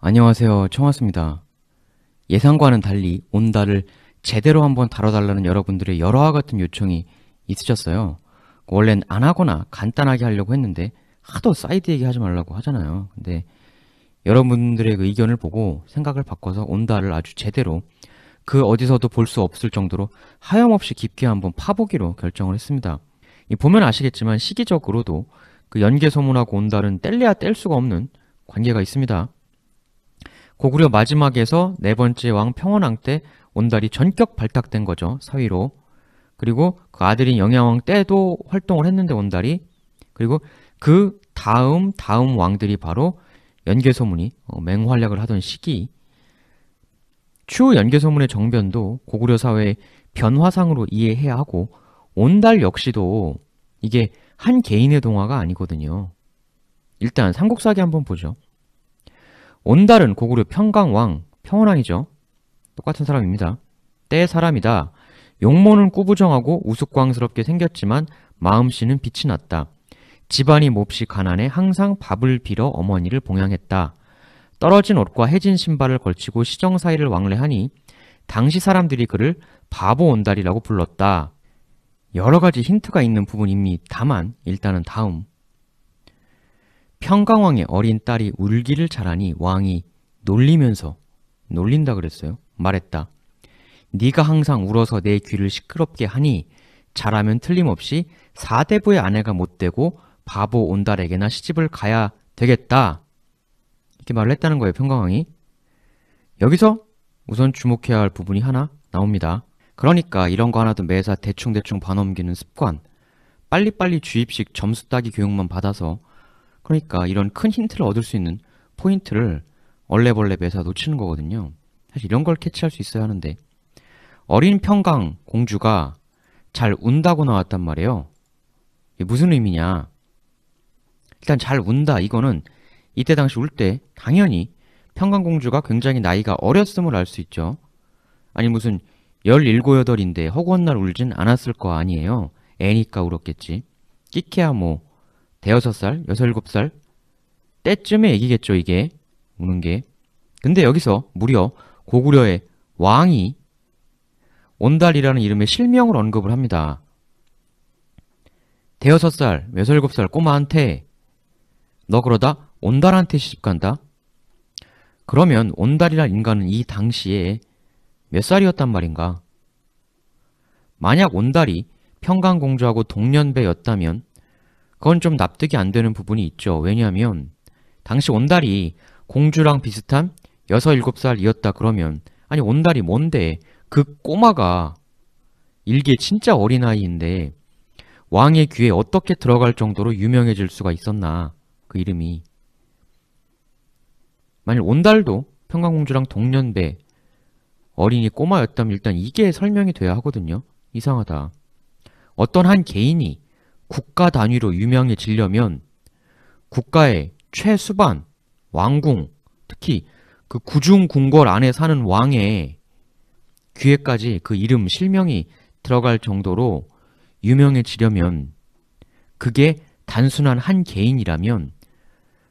안녕하세요 청하수입니다 예상과는 달리 온달을 제대로 한번 다뤄달라는 여러분들의 여러와 같은 요청이 있으셨어요 원래는 안 하거나 간단하게 하려고 했는데 하도 사이드 얘기하지 말라고 하잖아요 근데 여러분들의 그 의견을 보고 생각을 바꿔서 온달을 아주 제대로 그 어디서도 볼 수 없을 정도로 하염없이 깊게 한번 파보기로 결정을 했습니다 보면 아시겠지만 시기적으로도 그 연개소문하고 온달은 뗄래야 뗄 수가 없는 관계가 있습니다 고구려 마지막에서 네 번째 왕 평원왕 때 온달이 전격 발탁된 거죠. 서위로. 그리고 그 아들인 영양왕 때도 활동을 했는데 온달이 그리고 그 다음 다음 왕들이 바로 연개소문이 어, 맹활약을 하던 시기 추후 연개소문의 정변도 고구려 사회의 변화상으로 이해해야 하고 온달 역시도 이게 한 개인의 동화가 아니거든요. 일단 삼국사기 한번 보죠. 온달은 고구려 평강왕, 평원왕이죠. 똑같은 사람입니다. 때 사람이다. 용모는 꾸부정하고 우스꽝스럽게 생겼지만 마음씨는 빛이 났다. 집안이 몹시 가난해 항상 밥을 빌어 어머니를 봉양했다. 떨어진 옷과 해진 신발을 걸치고 시정 사이를 왕래하니 당시 사람들이 그를 바보 온달이라고 불렀다. 여러 가지 힌트가 있는 부분입니다. 다만 일단은 다음 평강왕의 어린 딸이 울기를 잘하니 왕이 놀리면서 놀린다 그랬어요. 말했다. 네가 항상 울어서 내 귀를 시끄럽게 하니 잘하면 틀림없이 사대부의 아내가 못되고 바보 온달에게나 시집을 가야 되겠다. 이렇게 말을 했다는 거예요. 평강왕이. 여기서 우선 주목해야 할 부분이 하나 나옵니다. 그러니까 이런 거 하나도 매사 대충대충 반넘기는 습관 빨리빨리 주입식 점수 따기 교육만 받아서 그러니까 이런 큰 힌트를 얻을 수 있는 포인트를 얼레벌레 배사 놓치는 거거든요. 사실 이런 걸 캐치할 수 있어야 하는데 어린 평강 공주가 잘 운다고 나왔단 말이에요. 이게 무슨 의미냐? 일단 잘 운다 이거는 이때 당시 울 때 당연히 평강 공주가 굉장히 나이가 어렸음을 알 수 있죠. 아니 무슨 17, 8인데 허구한 날 울진 않았을 거 아니에요. 애니까 울었겠지. 끼케야 뭐 대여섯 살, 여섯 일곱 살 때쯤의 얘기겠죠 이게 우는 게 근데 여기서 무려 고구려의 왕이 온달이라는 이름의 실명을 언급을 합니다 대여섯 살, 여섯 일곱 살 꼬마한테 너 그러다 온달한테 시집간다? 그러면 온달이란 인간은 이 당시에 몇 살이었단 말인가? 만약 온달이 평강공주하고 동년배였다면 그건 좀 납득이 안 되는 부분이 있죠. 왜냐하면 당시 온달이 공주랑 비슷한 6, 7살이었다 그러면 아니 온달이 뭔데 그 꼬마가 일기에 진짜 어린아이인데 왕의 귀에 어떻게 들어갈 정도로 유명해질 수가 있었나 그 이름이 만일 온달도 평강공주랑 동년배 어린이 꼬마였다면 일단 이게 설명이 돼야 하거든요 이상하다 어떤 한 개인이 국가 단위로 유명해지려면 국가의 최수반, 왕궁, 특히 그 구중궁궐 안에 사는 왕의 귀에까지 그 이름, 실명이 들어갈 정도로 유명해지려면 그게 단순한 한 개인이라면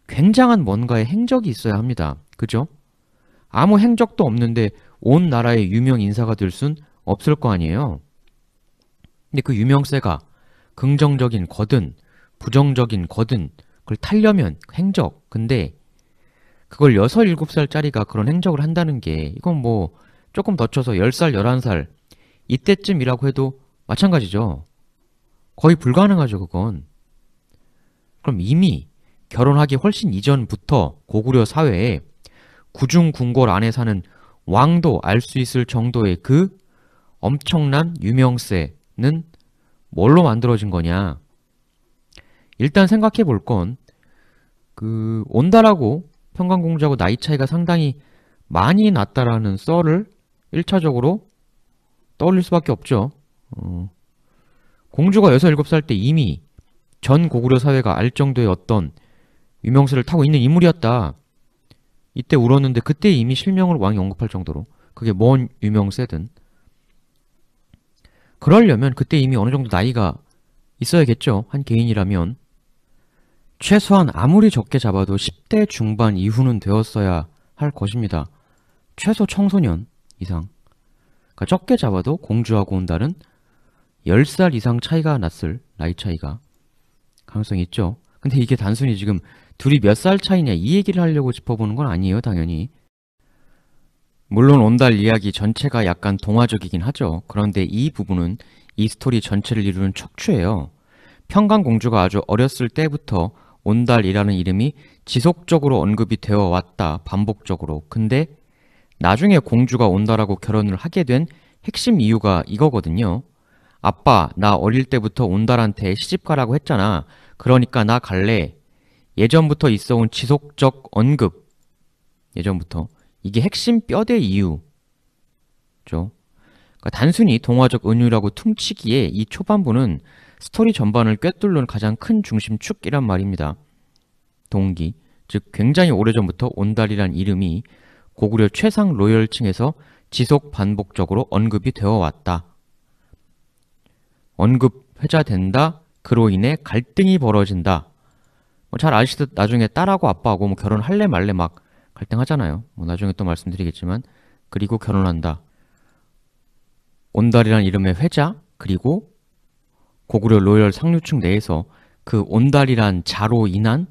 굉장한 뭔가의 행적이 있어야 합니다. 그죠? 아무 행적도 없는데 온 나라의 유명 인사가 될 순 없을 거 아니에요. 근데 그 유명세가 긍정적인 거든 부정적인 거든 그걸 타려면 행적 근데 그걸 6, 7살짜리가 그런 행적을 한다는 게 이건 뭐 조금 더쳐서 10살, 11살 이때쯤이라고 해도 마찬가지죠. 거의 불가능하죠, 그건. 그럼 이미 결혼하기 훨씬 이전부터 고구려 사회에 구중궁궐 안에 사는 왕도 알 수 있을 정도의 그 엄청난 유명세는 뭘로 만들어진 거냐 일단 생각해 볼 건 그 온달하고 평강공주하고 나이 차이가 상당히 많이 났다라는 썰을 1차적으로 떠올릴 수밖에 없죠 어. 공주가 6, 7살 때 이미 전 고구려 사회가 알 정도의 어떤 유명세를 타고 있는 인물이었다 이때 울었는데 그때 이미 실명을 왕이 언급할 정도로 그게 뭔 유명세든 그러려면 그때 이미 어느 정도 나이가 있어야겠죠. 한 개인이라면. 최소한 아무리 적게 잡아도 10대 중반 이후는 되었어야 할 것입니다. 최소 청소년 이상. 그러니까 적게 잡아도 공주하고 온달은 10살 이상 차이가 났을 나이 차이가 가능성이 있죠. 근데 이게 단순히 지금 둘이 몇 살 차이냐 이 얘기를 하려고 짚어보는 건 아니에요 당연히. 물론 온달 이야기 전체가 약간 동화적이긴 하죠. 그런데 이 부분은 이 스토리 전체를 이루는 척추예요. 평강공주가 아주 어렸을 때부터 온달이라는 이름이 지속적으로 언급이 되어 왔다, 반복적으로. 근데 나중에 공주가 온달하고 결혼을 하게 된 핵심 이유가 이거거든요. 아빠, 나 어릴 때부터 온달한테 시집가라고 했잖아. 그러니까 나 갈래. 예전부터 있어온 지속적 언급. 예전부터. 이게 핵심 뼈대 이유죠. 그러니까 단순히 동화적 은유라고 퉁치기에 이 초반부는 스토리 전반을 꿰뚫는 가장 큰 중심축이란 말입니다. 동기, 즉 굉장히 오래전부터 온달이란 이름이 고구려 최상 로열층에서 지속 반복적으로 언급이 되어 왔다. 언급 회자된다, 그로 인해 갈등이 벌어진다. 뭐잘 아시듯 나중에 딸하고 아빠하고 뭐 결혼할래 말래 막 갈등하잖아요. 뭐 나중에 또 말씀드리겠지만 그리고 결혼한다. 온달이란 이름의 회자 그리고 고구려 로열 상류층 내에서 그 온달이란 자로 인한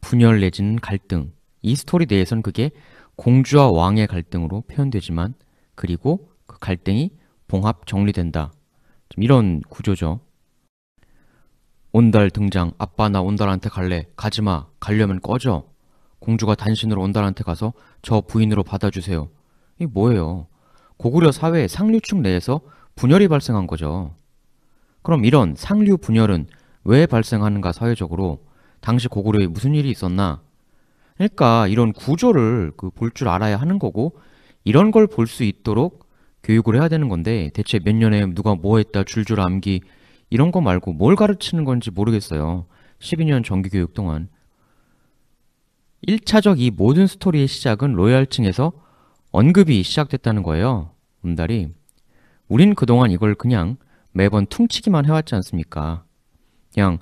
분열 내지는 갈등 이 스토리 내에서는 그게 공주와 왕의 갈등으로 표현되지만 그리고 그 갈등이 봉합 정리된다. 좀 이런 구조죠. 온달 등장, 아빠 나 온달한테 갈래, 가지마, 가려면 꺼져. 공주가 단신으로 원달한테 가서 저 부인으로 받아주세요. 이 뭐예요? 고구려 사회 상류층 내에서 분열이 발생한 거죠. 그럼 이런 상류 분열은 왜 발생하는가 사회적으로 당시 고구려에 무슨 일이 있었나? 그러니까 이런 구조를 그 볼 줄 알아야 하는 거고 이런 걸 볼 수 있도록 교육을 해야 되는 건데 대체 몇 년에 누가 뭐 했다 줄줄 암기 이런 거 말고 뭘 가르치는 건지 모르겠어요. 12년 정기교육 동안 1차적 이 모든 스토리의 시작은 로얄층에서 언급이 시작됐다는 거예요. 음달이. 우린 그동안 이걸 그냥 매번 퉁치기만 해왔지 않습니까? 그냥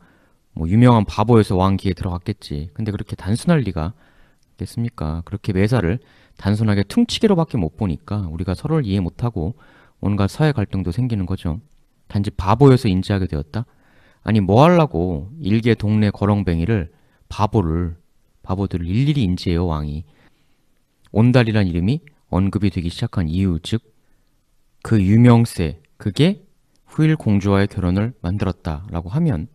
뭐 유명한 바보에서 왕기에 들어갔겠지. 근데 그렇게 단순할 리가 있겠습니까? 그렇게 매사를 단순하게 퉁치기로밖에 못 보니까 우리가 서로를 이해 못하고 온갖 사회 갈등도 생기는 거죠. 단지 바보여서 인지하게 되었다? 아니 뭐 하려고 일개 동네 거렁뱅이를 바보를 바보들을 일일이 인지해요 왕이. 온달이란 이름이 언급이 되기 시작한 이유 즉 그 유명세 그게 후일 공주와의 결혼을 만들었다라고 하면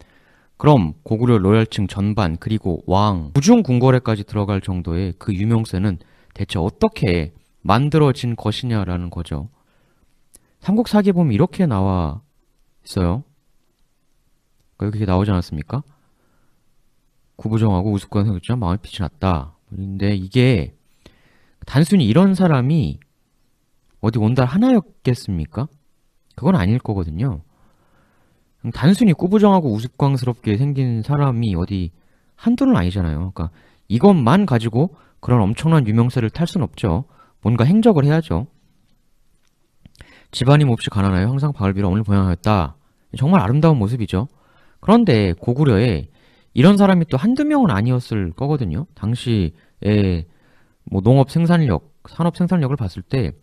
그럼 고구려 로열층 전반 그리고 왕우중 궁궐에까지 들어갈 정도의 그 유명세는 대체 어떻게 만들어진 것이냐라는 거죠. 삼국사기 보면 이렇게 나와 있어요. 그러니까 이렇게 나오지 않았습니까? 구부정하고 우스꽝 생겼지만 마음이 빛이 났다. 근데 이게 단순히 이런 사람이 어디 온달 하나였겠습니까? 그건 아닐 거거든요. 단순히 꾸부정하고 우스꽝스럽게 생긴 사람이 어디 한둘은 아니잖아요. 그러니까 이것만 가지고 그런 엄청난 유명세를 탈 순 없죠. 뭔가 행적을 해야죠. 집안이 몹시 가난하여 항상 바을 빌어 어머니를 보양하였다. 정말 아름다운 모습이죠. 그런데 고구려에 이런 사람이 또 한두 명은 아니었을 거거든요. 당시에 뭐 농업 생산력, 산업 생산력을 봤을 때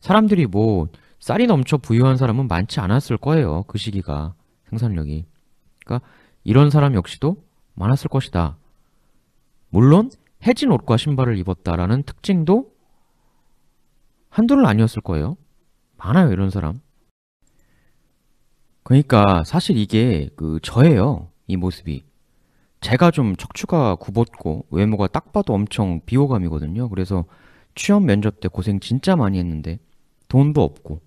사람들이 뭐 쌀이 넘쳐 부유한 사람은 많지 않았을 거예요. 그 시기가 생산력이. 그러니까 이런 사람 역시도 많았을 것이다. 물론 해진 옷과 신발을 입었다라는 특징도 한둘은 아니었을 거예요. 많아요, 이런 사람. 그러니까 사실 이게 그 저예요. 이 모습이. 제가 좀 척추가 굽었고 외모가 딱 봐도 엄청 비호감이거든요. 그래서 취업 면접 때 고생 진짜 많이 했는데 돈도 없고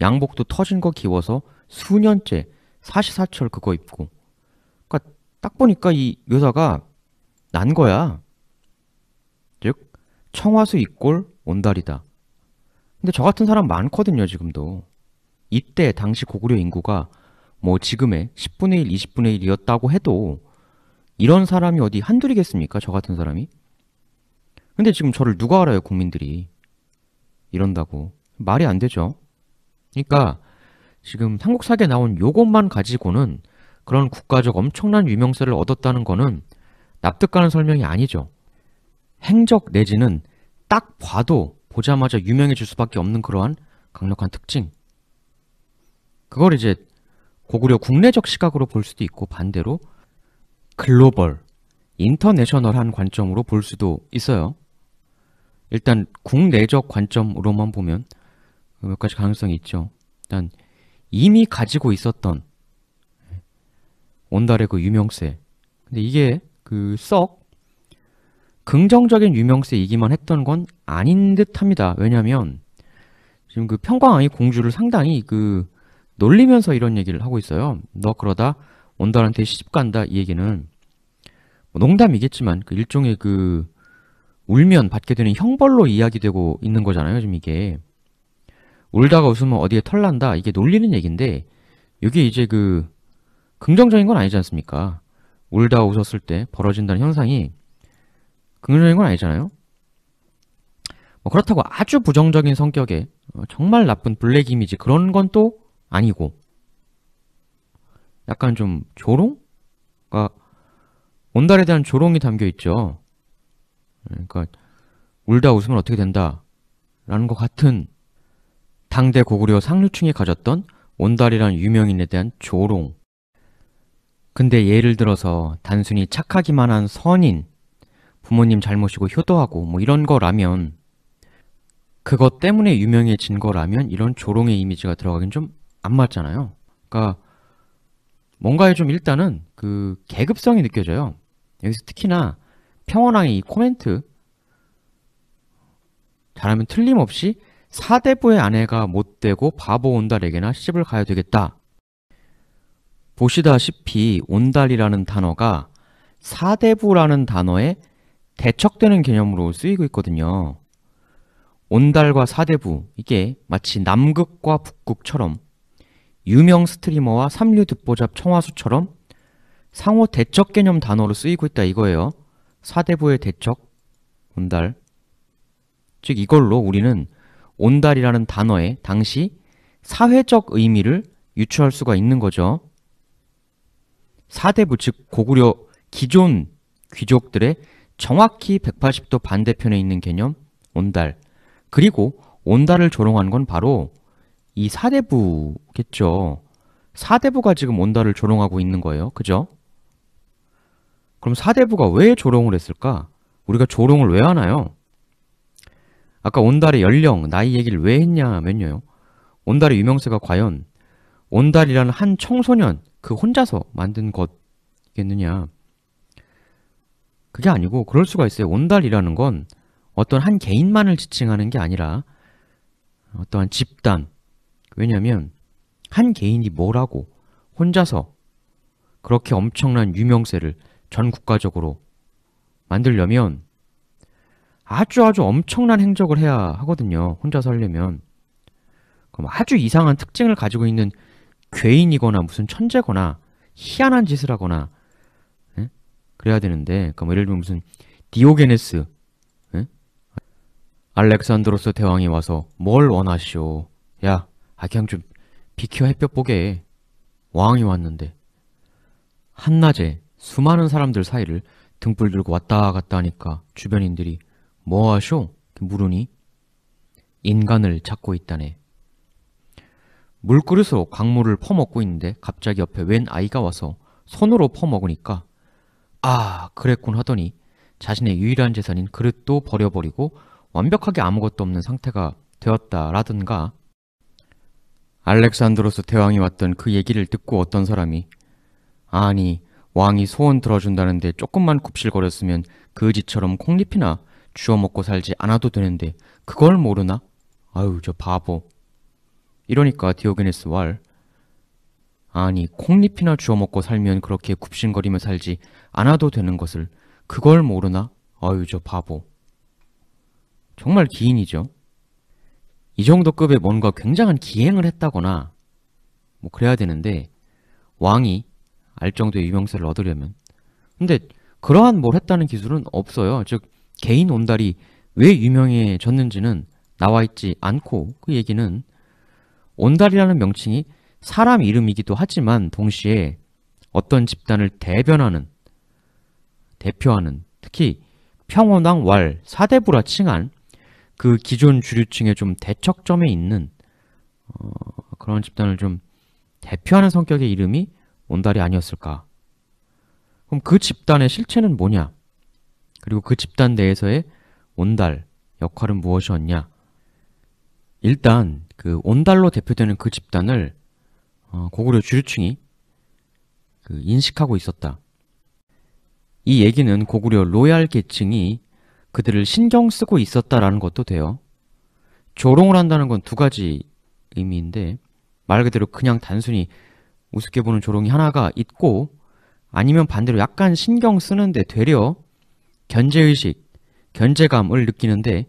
양복도 터진 거 기워서 수년째 사시사철 그거 입고 그러니까 딱 보니까 이묘사가난 거야. 즉청와수 이꼴 온달이다. 근데 저 같은 사람 많거든요 지금도. 이때 당시 고구려 인구가 뭐 지금의 10분의 1, 20분의 1이었다고 해도 이런 사람이 어디 한둘이겠습니까? 저 같은 사람이? 근데 지금 저를 누가 알아요, 국민들이. 이런다고. 말이 안 되죠. 그러니까 지금 한국사기에 나온 요것만 가지고는 그런 국가적 엄청난 유명세를 얻었다는 거는 납득가는 설명이 아니죠. 행적 내지는 딱 봐도 보자마자 유명해질 수밖에 없는 그러한 강력한 특징. 그걸 이제 고구려 국내적 시각으로 볼 수도 있고 반대로 글로벌, 인터내셔널한 관점으로 볼 수도 있어요. 일단 국내적 관점으로만 보면 몇 가지 가능성이 있죠. 일단 이미 가지고 있었던 온달의 그 유명세. 근데 이게 그 썩 긍정적인 유명세이기만 했던 건 아닌 듯 합니다. 왜냐면 하 지금 그 평강왕이 공주를 상당히 그 놀리면서 이런 얘기를 하고 있어요. 너 그러다 원달한테 시집간다 이 얘기는 뭐 농담이겠지만 그 일종의 그 울면 받게 되는 형벌로 이야기되고 있는 거잖아요 지금 이게 울다가 웃으면 어디에 털난다 이게 놀리는 얘기인데 이게 이제 그 긍정적인 건 아니지 않습니까 울다 웃었을 때 벌어진다는 현상이 긍정적인 건 아니잖아요 뭐 그렇다고 아주 부정적인 성격에 어, 정말 나쁜 블랙 이미지 그런 건 또 아니고 약간 좀 조롱? 그러니까 온달에 대한 조롱이 담겨 있죠. 예, 그러니까 울다 웃으면 어떻게 된다 라는 것 같은 당대 고구려 상류층이 가졌던 온달이란 유명인에 대한 조롱 근데 예를 들어서 단순히 착하기만 한 선인 부모님 잘못이고 효도하고 뭐 이런 거라면 그것 때문에 유명해진 거라면 이런 조롱의 이미지가 들어가긴 좀 안 맞잖아요 그러니까 뭔가에 좀 일단은 그 계급성이 느껴져요. 여기서 특히나 평원왕의 이 코멘트 잘하면 틀림없이 사대부의 아내가 못되고 바보 온달에게나 시집을 가야 되겠다. 보시다시피 온달이라는 단어가 사대부라는 단어에 대척되는 개념으로 쓰이고 있거든요. 온달과 사대부, 이게 마치 남극과 북극처럼 유명 스트리머와 삼류 듣보잡 청화수처럼 상호 대척 개념 단어로 쓰이고 있다 이거예요. 사대부의 대척 온달. 즉 이걸로 우리는 온달이라는 단어의 당시 사회적 의미를 유추할 수가 있는 거죠. 사대부 즉 고구려 기존 귀족들의 정확히 180도 반대편에 있는 개념 온달 그리고 온달을 조롱한 건 바로 이 사대부겠죠. 사대부가 지금 온다를 조롱하고 있는 거예요. 그죠? 그럼 사대부가 왜 조롱을 했을까? 우리가 조롱을 왜 하나요? 아까 온달의 연령, 나이 얘기를 왜 했냐면요. 온달의 유명세가 과연 온달이라는 한 청소년 그 혼자서 만든 것겠느냐 이 그게 아니고 그럴 수가 있어요. 온달이라는 건 어떤 한 개인만을 지칭하는 게 아니라 어떠한 집단, 왜냐면 한 개인이 뭐라고 혼자서 그렇게 엄청난 유명세를 전 국가적으로 만들려면 아주 아주 엄청난 행적을 해야 하거든요. 혼자서 하려면. 그럼 아주 이상한 특징을 가지고 있는 괴인이거나 무슨 천재거나 희한한 짓을 하거나 예? 그래야 되는데 그럼 예를 들면 무슨 디오게네스 예? 알렉산드로스 대왕이 와서 뭘 원하시오 야아 그냥 좀 비켜 햇볕 보게 왕이 왔는데 한낮에 수많은 사람들 사이를 등불 들고 왔다 갔다 하니까 주변인들이 뭐하쇼? 물으니 인간을 찾고 있다네 물그릇으로 강물을 퍼먹고 있는데 갑자기 옆에 웬 아이가 와서 손으로 퍼먹으니까 아 그랬군 하더니 자신의 유일한 재산인 그릇도 버려버리고 완벽하게 아무것도 없는 상태가 되었다라든가 알렉산드로스 대왕이 왔던 그 얘기를 듣고 어떤 사람이 아니 왕이 소원 들어준다는데 조금만 굽실거렸으면 그지처럼 콩잎이나 주워먹고 살지 않아도 되는데 그걸 모르나? 아유 저 바보 이러니까 디오게네스 왈 아니 콩잎이나 주워먹고 살면 그렇게 굽신거리며 살지 않아도 되는 것을 그걸 모르나? 아유 저 바보 정말 기인이죠 이 정도 급의 뭔가 굉장한 기행을 했다거나 뭐 그래야 되는데 왕이 알 정도의 유명세를 얻으려면 근데 그러한 뭘 했다는 기술은 없어요. 즉 개인 온달이 왜 유명해졌는지는 나와 있지 않고 그 얘기는 온달이라는 명칭이 사람 이름이기도 하지만 동시에 어떤 집단을 대변하는 대표하는 특히 평원왕왈 사대부라 칭한 그 기존 주류층의 좀 대척점에 있는 어, 그런 집단을 좀 대표하는 성격의 이름이 온달이 아니었을까? 그럼 그 집단의 실체는 뭐냐? 그리고 그 집단 내에서의 온달 역할은 무엇이었냐? 일단 그 온달로 대표되는 그 집단을 어, 고구려 주류층이 그 인식하고 있었다. 이 얘기는 고구려 로얄 계층이 그들을 신경 쓰고 있었다라는 것도 돼요. 조롱을 한다는 건 두 가지 의미인데 말 그대로 그냥 단순히 우습게 보는 조롱이 하나가 있고 아니면 반대로 약간 신경 쓰는데 되려 견제의식, 견제감을 느끼는데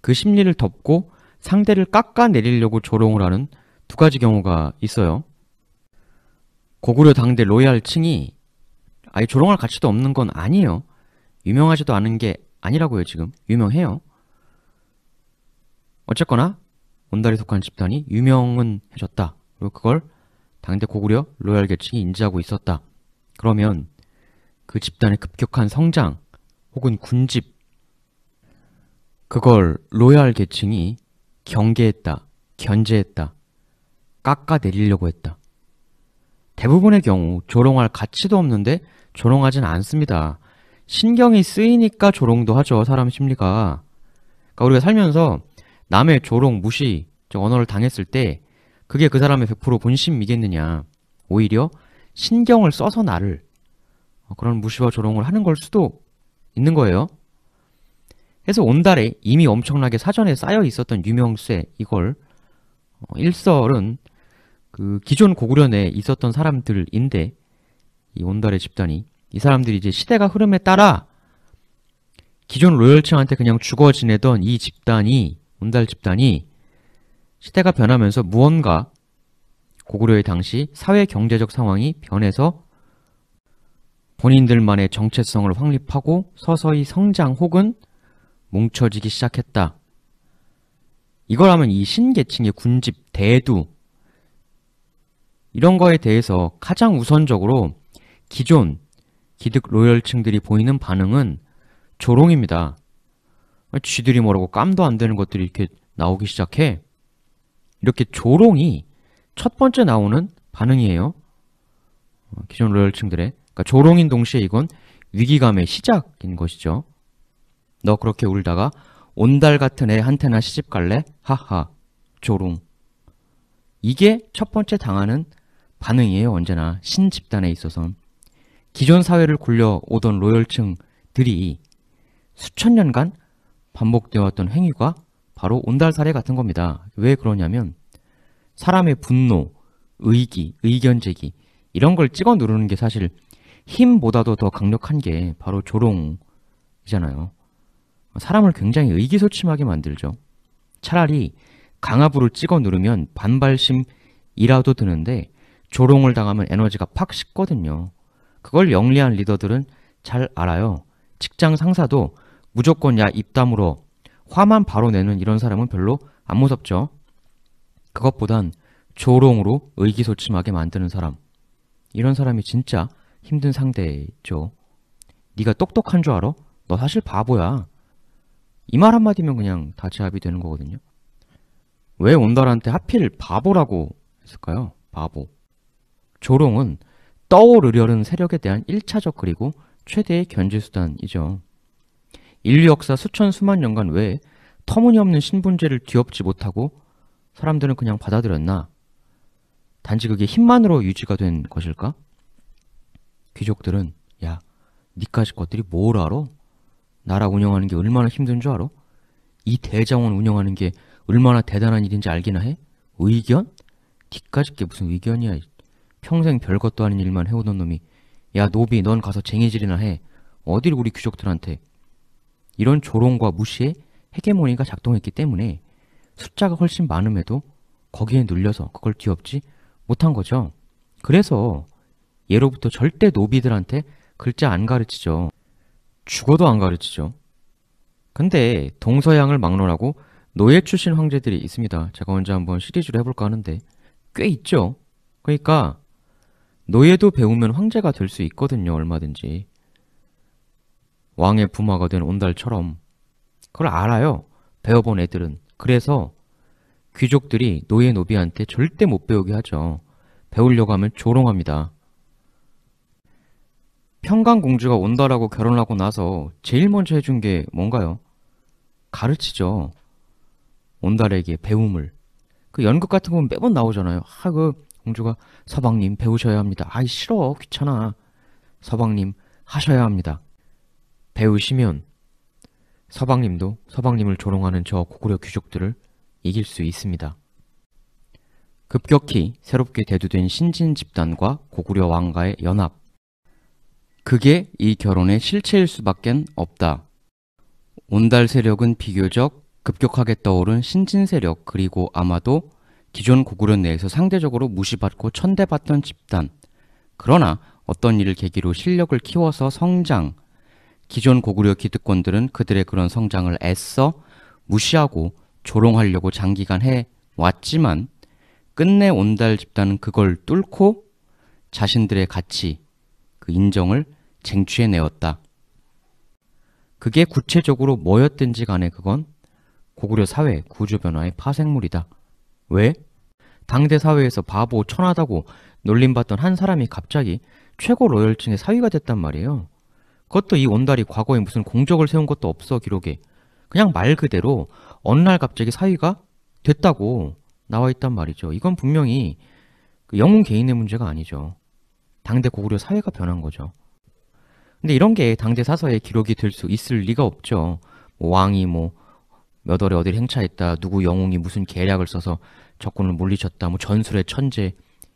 그 심리를 덮고 상대를 깎아내리려고 조롱을 하는 두 가지 경우가 있어요. 고구려 당대 로얄층이 아예 조롱할 가치도 없는 건 아니에요. 유명하지도 않은 게 아니라고요 지금 유명해요 어쨌거나 온달이 속한 집단이 유명은 해졌다 그리고 그걸 당대 고구려 로얄 계층이 인지하고 있었다 그러면 그 집단의 급격한 성장 혹은 군집 그걸 로얄 계층이 경계했다 견제했다 깎아내리려고 했다 대부분의 경우 조롱할 가치도 없는데 조롱하진 않습니다 신경이 쓰이니까 조롱도 하죠. 사람 심리가. 그러니까 우리가 살면서 남의 조롱, 무시, 언어를 당했을 때 그게 그 사람의 100% 본심이겠느냐. 오히려 신경을 써서 나를 어, 그런 무시와 조롱을 하는 걸 수도 있는 거예요. 그래서 온달에 이미 엄청나게 사전에 쌓여 있었던 유명세 이걸 어, 일설은 그 기존 고구려 내에 있었던 사람들인데 이 온달의 집단이 이 사람들이 이제 시대가 흐름에 따라 기존 로열층한테 그냥 죽어 지내던 이 집단이 온달 집단이 시대가 변하면서 무언가 고구려의 당시 사회 경제적 상황이 변해서 본인들만의 정체성을 확립하고 서서히 성장 혹은 뭉쳐지기 시작했다. 이걸 하면 이 신계층의 군집, 대두 이런 거에 대해서 가장 우선적으로 기존 기득 로열층들이 보이는 반응은 조롱입니다. 쥐들이 뭐라고 깜도 안 되는 것들이 이렇게 나오기 시작해. 이렇게 조롱이 첫 번째 나오는 반응이에요. 기존 로열층들의. 그러니까 조롱인 동시에 이건 위기감의 시작인 것이죠. 너 그렇게 울다가 온달 같은 애한테나 시집 갈래? 하하. 조롱. 이게 첫 번째 당하는 반응이에요. 언제나 신집단에 있어서는 기존 사회를 굴려오던 로열층들이 수천 년간 반복되어 왔던 행위가 바로 온달 사례 같은 겁니다. 왜 그러냐면 사람의 분노, 의기, 의견 제기 이런 걸 찍어 누르는 게 사실 힘보다도 더 강력한 게 바로 조롱이잖아요. 사람을 굉장히 의기소침하게 만들죠. 차라리 강압으로 찍어 누르면 반발심이라도 드는데 조롱을 당하면 에너지가 팍 식거든요. 그걸 영리한 리더들은 잘 알아요. 직장 상사도 무조건 야 입담으로 화만 바로 내는 이런 사람은 별로 안 무섭죠. 그것보단 조롱으로 의기소침하게 만드는 사람. 이런 사람이 진짜 힘든 상대죠. 네가 똑똑한 줄 알아? 너 사실 바보야. 이 말 한마디면 그냥 다 제압이 되는 거거든요. 왜 온달한테 하필 바보라고 했을까요? 바보. 조롱은 떠오르려는 세력에 대한 1차적 그리고 최대의 견제수단이죠. 인류 역사 수천 수만 년간 왜 터무니없는 신분제를 뒤엎지 못하고 사람들은 그냥 받아들였나? 단지 그게 힘만으로 유지가 된 것일까? 귀족들은 야, 니까지 것들이 뭘 알아? 나라 운영하는 게 얼마나 힘든 줄 알아? 이 대장원 운영하는 게 얼마나 대단한 일인지 알기나 해? 의견? 니까지 게 무슨 의견이야. 평생 별것도 아닌 일만 해오던 놈이 야 노비 넌 가서 쟁이질이나 해 어딜 우리 귀족들한테 이런 조롱과 무시에 헤게모니가 작동했기 때문에 숫자가 훨씬 많음에도 거기에 눌려서 그걸 뒤엎지 못한 거죠 그래서 예로부터 절대 노비들한테 글자 안 가르치죠 죽어도 안 가르치죠 근데 동서양을 막론하고 노예 출신 황제들이 있습니다 제가 언제 한번 시리즈로 해볼까 하는데 꽤 있죠 그러니까 노예도 배우면 황제가 될 수 있거든요, 얼마든지. 왕의 부마가 된 온달처럼. 그걸 알아요, 배워본 애들은. 그래서 귀족들이 노예 노비한테 절대 못 배우게 하죠. 배우려고 하면 조롱합니다. 평강공주가 온다라고 결혼하고 나서 제일 먼저 해준 게 뭔가요? 가르치죠. 온달에게 배움을. 그 연극 같은 거건 매번 나오잖아요. 하, 그 공주가 서방님 배우셔야 합니다. 아이 싫어 귀찮아. 서방님 하셔야 합니다. 배우시면 서방님도 서방님을 조롱하는 저 고구려 귀족들을 이길 수 있습니다. 급격히 새롭게 대두된 신진 집단과 고구려 왕가의 연합 그게 이 결혼의 실체일 수밖엔 없다. 온달 세력은 비교적 급격하게 떠오른 신진 세력 그리고 아마도 기존 고구려 내에서 상대적으로 무시받고 천대받던 집단 그러나 어떤 일을 계기로 실력을 키워서 성장 기존 고구려 기득권들은 그들의 그런 성장을 애써 무시하고 조롱하려고 장기간 해왔지만 끝내 온달 집단은 그걸 뚫고 자신들의 가치, 그 인정을 쟁취해내었다. 그게 구체적으로 뭐였든지 간에 그건 고구려 사회 구조 변화의 파생물이다. 왜? 당대 사회에서 바보, 천하다고 놀림받던 한 사람이 갑자기 최고 로열층의 사위가 됐단 말이에요. 그것도 이원달이 과거에 무슨 공적을 세운 것도 없어 기록에 그냥 말 그대로 어느 날 갑자기 사위가 됐다고 나와 있단 말이죠. 이건 분명히 그 영웅 개인의 문제가 아니죠. 당대 고구려 사회가 변한 거죠. 근데 이런 게 당대 사서의 기록이 될 수 있을 리가 없죠. 뭐 왕이 뭐몇 월에 어디를 행차했다, 누구 영웅이 무슨 계략을 써서 적군을 물리쳤다, 뭐 전술의 천재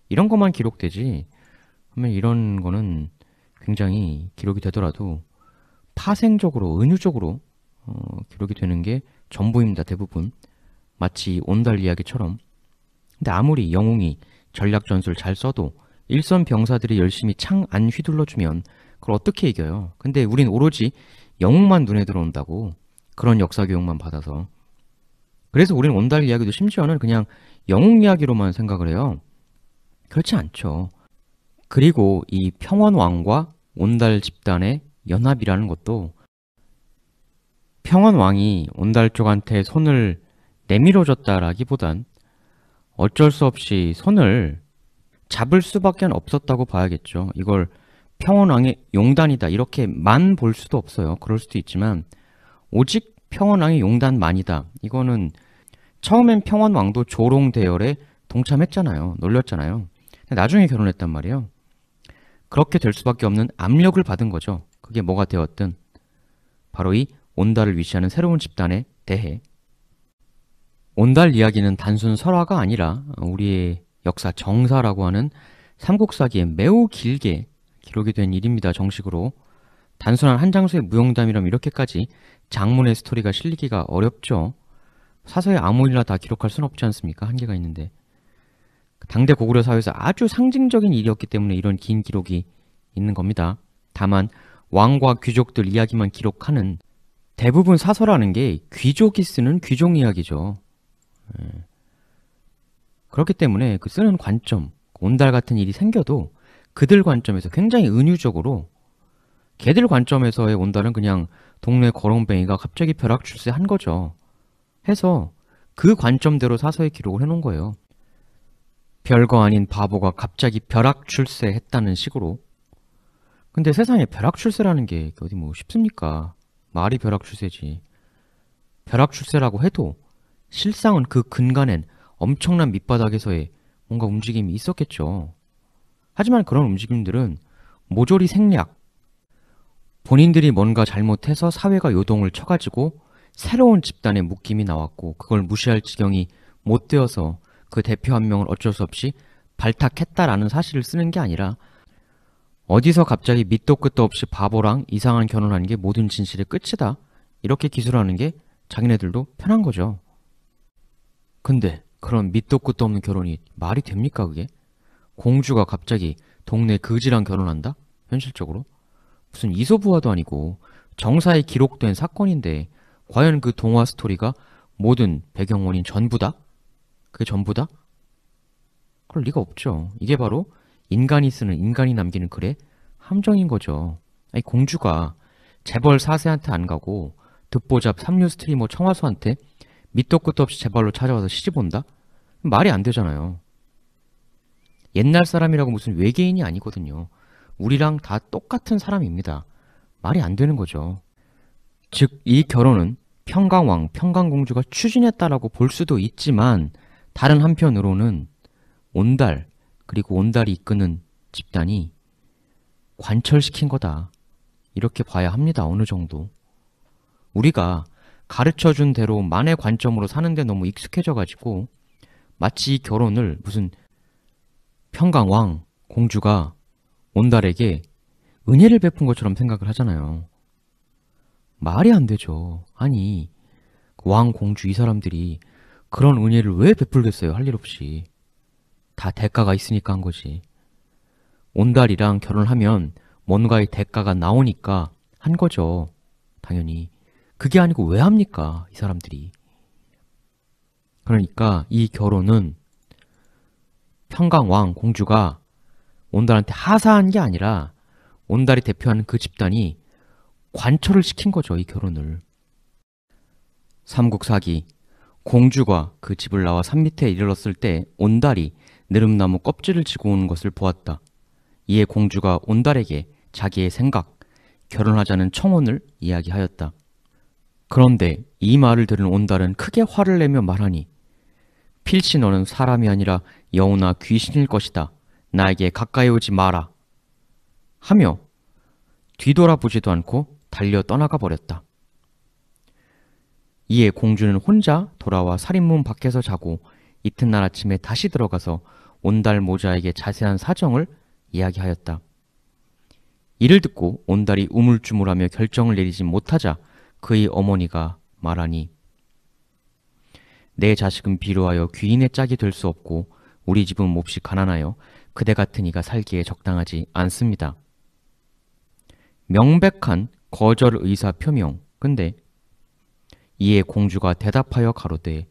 이런 것만 기록되지 하면 이런 거는 굉장히 기록이 되더라도 파생적으로, 은유적으로 어, 기록이 되는 게 전부입니다, 대부분. 마치 온달 이야기처럼. 근데 아무리 영웅이 전략 전술 잘 써도 일선 병사들이 열심히 창 안 휘둘러주면 그걸 어떻게 이겨요? 근데 우린 오로지 영웅만 눈에 들어온다고 그런 역사 교육만 받아서 그래서 우리는 온달 이야기도 심지어는 그냥 영웅 이야기로만 생각을 해요. 그렇지 않죠. 그리고 이 평원왕과 온달 집단의 연합이라는 것도 평원왕이 온달 쪽한테 손을 내밀어줬다라기보단 어쩔 수 없이 손을 잡을 수밖에 없었다고 봐야겠죠. 이걸 평원왕의 용단이다 이렇게만 볼 수도 없어요. 그럴 수도 있지만 오직 평원왕의 용단만이다. 이거는 처음엔 평원왕도 조롱 대열에 동참했잖아요. 놀렸잖아요. 나중에 결혼했단 말이에요. 그렇게 될 수밖에 없는 압력을 받은 거죠. 그게 뭐가 되었든 바로 이 온달을 위시하는 새로운 집단에 대해 온달 이야기는 단순 설화가 아니라 우리의 역사 정사라고 하는 삼국사기에 매우 길게 기록이 된 일입니다. 정식으로 단순한 한 장소의 무용담이라면 이렇게까지 장문의 스토리가 실리기가 어렵죠. 사서에 아무 일이나 다 기록할 순 없지 않습니까? 한계가 있는데. 당대 고구려 사회에서 아주 상징적인 일이었기 때문에 이런 긴 기록이 있는 겁니다. 다만 왕과 귀족들 이야기만 기록하는 대부분 사서라는 게 귀족이 쓰는 귀족 이야기죠. 예. 그렇기 때문에 그 쓰는 관점, 온달 같은 일이 생겨도 그들 관점에서 굉장히 은유적으로 개들 관점에서의 온달은 그냥 동네 거렁뱅이가 갑자기 벼락 출세한 거죠. 해서 그 관점대로 사서의 기록을 해놓은 거예요. 별거 아닌 바보가 갑자기 벼락 출세했다는 식으로. 근데 세상에 벼락 출세라는 게 어디 뭐 쉽습니까? 말이 벼락 출세지. 벼락 출세라고 해도 실상은 그 근간엔 엄청난 밑바닥에서의 뭔가 움직임이 있었겠죠. 하지만 그런 움직임들은 모조리 생략, 본인들이 뭔가 잘못해서 사회가 요동을 쳐가지고 새로운 집단의 묶임이 나왔고 그걸 무시할 지경이 못 되어서 그 대표 한 명을 어쩔 수 없이 발탁했다라는 사실을 쓰는 게 아니라 어디서 갑자기 밑도 끝도 없이 바보랑 이상한 결혼하는 게 모든 진실의 끝이다 이렇게 기술하는 게 자기네들도 편한 거죠. 근데 그런 밑도 끝도 없는 결혼이 말이 됩니까 그게? 공주가 갑자기 동네 그지랑 결혼한다? 현실적으로? 무슨 이소부화도 아니고 정사에 기록된 사건인데 과연 그 동화 스토리가 모든 배경원인 전부다? 그게 전부다? 그럴 리가 없죠. 이게 바로 인간이 쓰는 인간이 남기는 글의 함정인 거죠. 아니 공주가 재벌 4세한테 안 가고 듣보잡 3류 스트리머 뭐 청와수한테 밑도 끝도 없이 재벌로 찾아와서 시집온다? 말이 안 되잖아요. 옛날 사람이라고 무슨 외계인이 아니거든요. 우리랑 다 똑같은 사람입니다. 말이 안 되는 거죠. 즉, 이 결혼은 평강왕, 평강공주가 추진했다라고 볼 수도 있지만 다른 한편으로는 온달, 그리고 온달이 이끄는 집단이 관철시킨 거다. 이렇게 봐야 합니다. 어느 정도. 우리가 가르쳐준 대로 만의 관점으로 사는데 너무 익숙해져가지고 마치 이 결혼을 무슨 평강왕, 공주가 온달에게 은혜를 베푼 것처럼 생각을 하잖아요. 말이 안 되죠. 아니, 그 왕, 공주 이 사람들이 그런 은혜를 왜 베풀겠어요? 할 일 없이. 다 대가가 있으니까 한 거지. 온달이랑 결혼하면 뭔가의 대가가 나오니까 한 거죠. 당연히. 그게 아니고 왜 합니까? 이 사람들이. 그러니까 이 결혼은 평강왕 공주가 온달한테 하사한 게 아니라 온달이 대표하는 그 집단이 관철을 시킨 거죠, 이 결혼을. 삼국사기 공주가 그 집을 나와 산 밑에 이르렀을 때 온달이 느릅나무 껍질을 지고 오는 것을 보았다. 이에 공주가 온달에게 자기의 생각, 결혼하자는 청혼을 이야기하였다. 그런데 이 말을 들은 온달은 크게 화를 내며 말하니 필시 너는 사람이 아니라 여우나 귀신일 것이다. 나에게 가까이 오지 마라. 하며 뒤돌아보지도 않고 달려 떠나가 버렸다. 이에 공주는 혼자 돌아와 살인문 밖에서 자고 이튿날 아침에 다시 들어가서 온달 모자에게 자세한 사정을 이야기하였다. 이를 듣고 온달이 우물쭈물하며 결정을 내리지 못하자 그의 어머니가 말하니 내 자식은 비루하여 귀인의 짝이 될 수 없고 우리 집은 몹시 가난하여 그대 같은 이가 살기에 적당하지 않습니다. 명백한 거절 의사 표명. 근데 이에 공주가 대답하여 가로되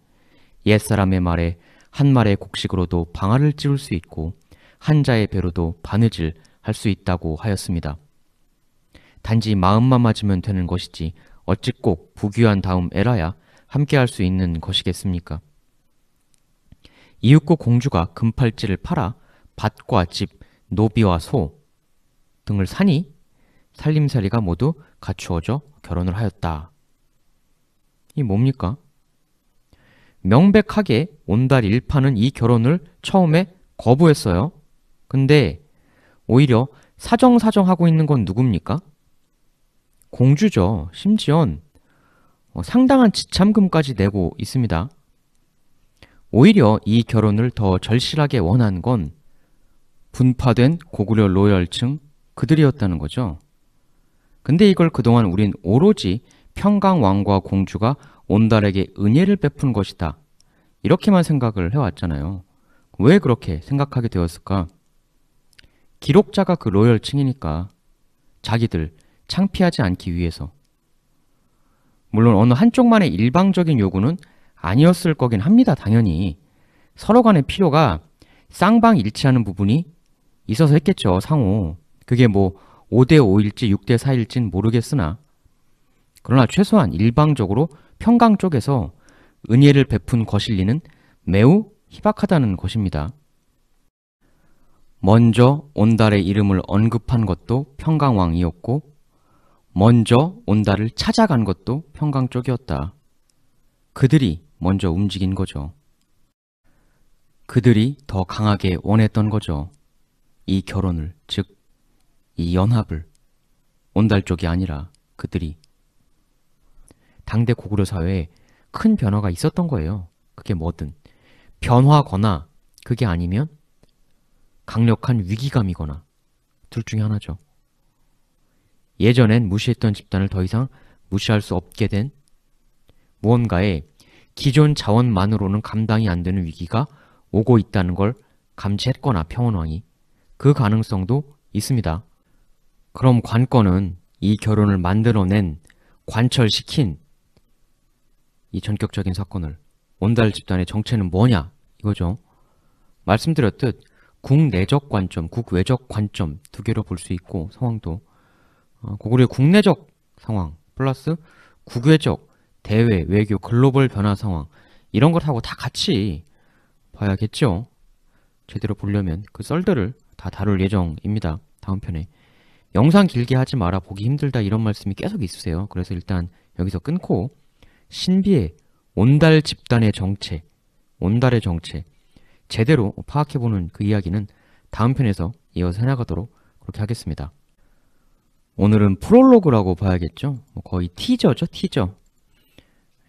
옛사람의 말에 한 말의 곡식으로도 방아를 찌울 수 있고 한 자의 배로도 바느질 할 수 있다고 하였습니다. 단지 마음만 맞으면 되는 것이지 어찌 꼭 부귀한 다음 에라야 함께 할 수 있는 것이겠습니까? 이윽고 공주가 금팔찌를 팔아 밭과 집, 노비와 소 등을 사니 살림살이가 모두 갖추어져 결혼을 하였다. 이 뭡니까? 명백하게 온달 일파는 이 결혼을 처음에 거부했어요. 근데 오히려 사정사정 하고 있는 건 누굽니까? 공주죠. 심지언 어, 상당한 지참금까지 내고 있습니다. 오히려 이 결혼을 더 절실하게 원한 건 분파된 고구려 로열층 그들이었다는 거죠. 근데 이걸 그동안 우린 오로지 평강왕과 공주가 온달에게 은혜를 베푼 것이다. 이렇게만 생각을 해왔잖아요. 왜 그렇게 생각하게 되었을까? 기록자가 그 로열층이니까 자기들 창피하지 않기 위해서 물론 어느 한쪽만의 일방적인 요구는 아니었을 거긴 합니다. 당연히 서로 간의 필요가 쌍방일치하는 부분이 있어서 했겠죠, 상호. 그게 뭐 5대5일지 6대4일진 모르겠으나 그러나 최소한 일방적으로 평강 쪽에서 은혜를 베푼 거실리는 매우 희박하다는 것입니다. 먼저 온달의 이름을 언급한 것도 평강왕이었고 먼저 온달을 찾아간 것도 평강 쪽이었다. 그들이 먼저 움직인 거죠. 그들이 더 강하게 원했던 거죠. 이 결혼을, 즉, 이 연합을 온달 쪽이 아니라 그들이 당대 고구려 사회에 큰 변화가 있었던 거예요. 그게 뭐든 변화거나 그게 아니면 강력한 위기감이거나 둘 중에 하나죠. 예전엔 무시했던 집단을 더 이상 무시할 수 없게 된 무언가에 기존 자원만으로는 감당이 안 되는 위기가 오고 있다는 걸 감지했거나 평원왕이 그 가능성도 있습니다. 그럼 관건은 이 결혼을 만들어낸, 관철시킨 이 전격적인 사건을 온달 집단의 정체는 뭐냐 이거죠. 말씀드렸듯 국내적 관점, 국외적 관점 두 개로 볼 수 있고 상황도 어, 고구려의 국내적 상황 플러스 국외적 대외, 외교, 글로벌 변화 상황 이런 것하고 다 같이 봐야겠죠. 제대로 보려면 그 썰들을 다 다룰 예정입니다. 다음 편에. 영상 길게 하지 마라 보기 힘들다 이런 말씀이 계속 있으세요. 그래서 일단 여기서 끊고 신비의 온달 집단의 정체, 온달의 정체 제대로 파악해보는 그 이야기는 다음 편에서 이어서 해나가도록 그렇게 하겠습니다. 오늘은 프롤로그라고 봐야겠죠? 뭐 거의 티저죠, 티저.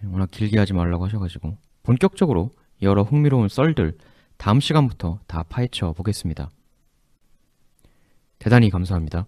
워낙 길게 하지 말라고 하셔가지고 본격적으로 여러 흥미로운 썰들 다음 시간부터 다 파헤쳐 보겠습니다. 대단히 감사합니다.